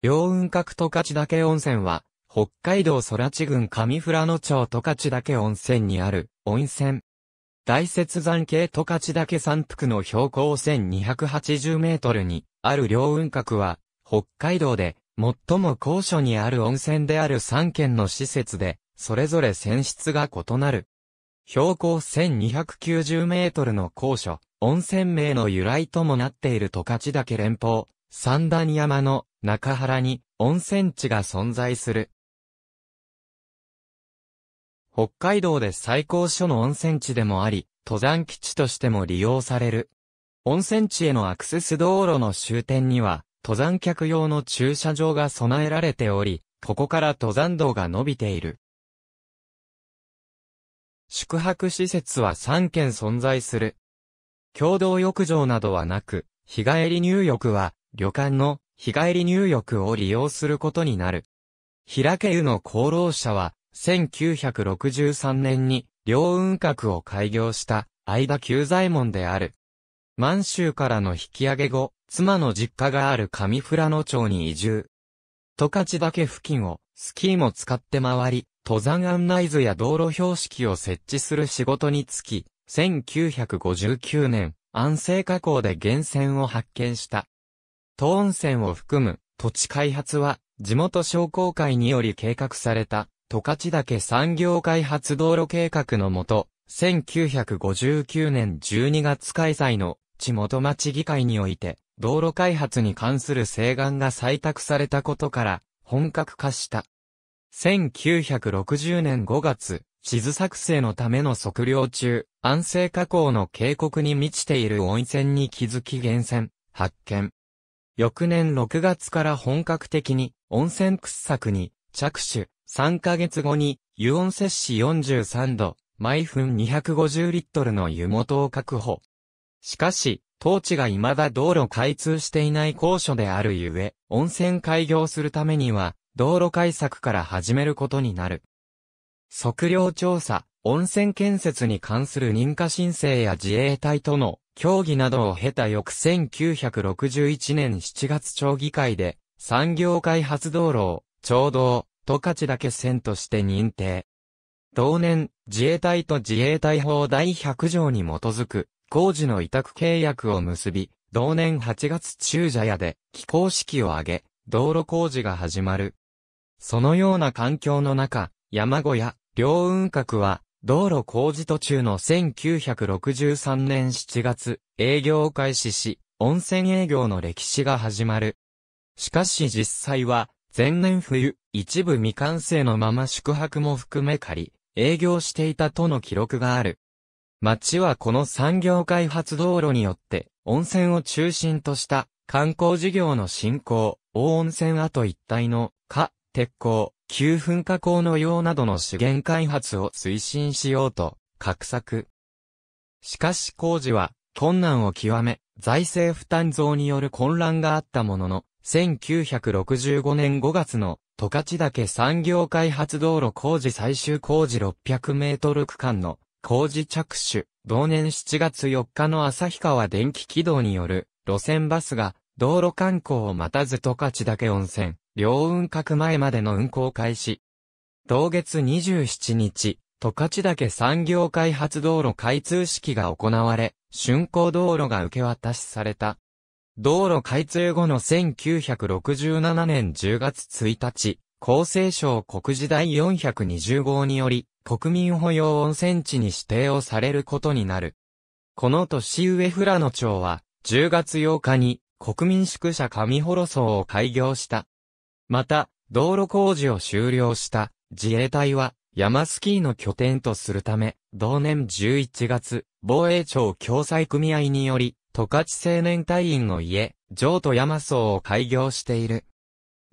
両雲閣十勝岳温泉は、北海道空地郡上富良野町十勝岳温泉にある温泉。大雪山系十勝岳山腹の標高1280メートルにある両雲閣は、北海道で最も高所にある温泉である3県の施設で、それぞれ泉質が異なる。標高1290メートルの高所、温泉名の由来ともなっている十勝岳連峰、三段山の中原に温泉地が存在する。北海道で最高所の温泉地でもあり、登山基地としても利用される。温泉地へのアクセス道路の終点には、登山客用の駐車場が備えられており、ここから登山道が伸びている。宿泊施設は3軒存在する。共同浴場などはなく、日帰り入浴は旅館の日帰り入浴を利用することになる。平家湯の功労者は、1963年に、両雲閣を開業した、相田久左衛門である。満州からの引き上げ後、妻の実家がある上富良野町に移住。十勝岳付近を、スキーも使って回り、登山案内図や道路標識を設置する仕事につき、1959年、安政加工で源泉を発見した。東温泉を含む土地開発は地元商工会により計画された十勝岳産業開発道路計画のもと、1959年12月開催の地元町議会において道路開発に関する請願が採択されたことから本格化した。1960年5月、地図作成のための測量中、安静加工の渓谷に満ちている温泉に気づき源泉、発見。翌年6月から本格的に温泉掘削に着手。3ヶ月後に湯温摂氏43度、毎分250リットルの湯元を確保。しかし、当地が未だ道路開通していない高所であるゆえ、温泉開業するためには、道路開削から始めることになる。測量調査、温泉建設に関する認可申請や自衛隊との協議などを経た翌1961年7月町議会で、産業開発道路を、町道、十勝岳線として認定。同年、自衛隊と自衛隊法第100条に基づく、工事の委託契約を結び、同年8月中社屋で、起工式を挙げ、道路工事が始まる。そのような環境の中、山小屋、両雲閣は、道路工事途中の1963年7月、営業を開始し、温泉営業の歴史が始まる。しかし実際は、前年冬、一部未完成のまま宿泊も含め借り、営業していたとの記録がある。町はこの産業開発道路によって、温泉を中心とした観光事業の振興、大温泉跡一帯の、か、鉄鋼、急噴火口の用などの資源開発を推進しようと、画策。しかし工事は、困難を極め、財政負担増による混乱があったものの、1965年5月の、十勝岳産業開発道路工事最終工事600メートル区間の工事着手、同年7月4日の旭川電気軌道による路線バスが道路観光を待たず十勝岳温泉、両運閣前までの運行開始。同月27日、十勝岳産業開発道路開通式が行われ、竣工道路が受け渡しされた。道路開通後の1967年10月1日、厚生省国時代420号により、国民保養温泉地に指定をされることになる。この年上富良野町は、10月8日に、国民宿舎上幌荘を開業した。また、道路工事を終了した自衛隊は山スキーの拠点とするため、同年11月、防衛庁共済組合により、十勝青年隊員の家、城都山荘を開業している。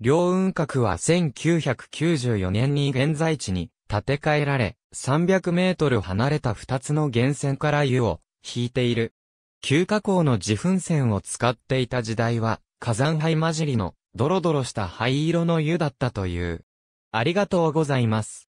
両雲閣は1994年に現在地に建て替えられ、300メートル離れた2つの源泉から湯を引いている。旧加工の自噴泉を使っていた時代は、火山灰混じりの、ドロドロした灰色の湯だったという。ありがとうございます。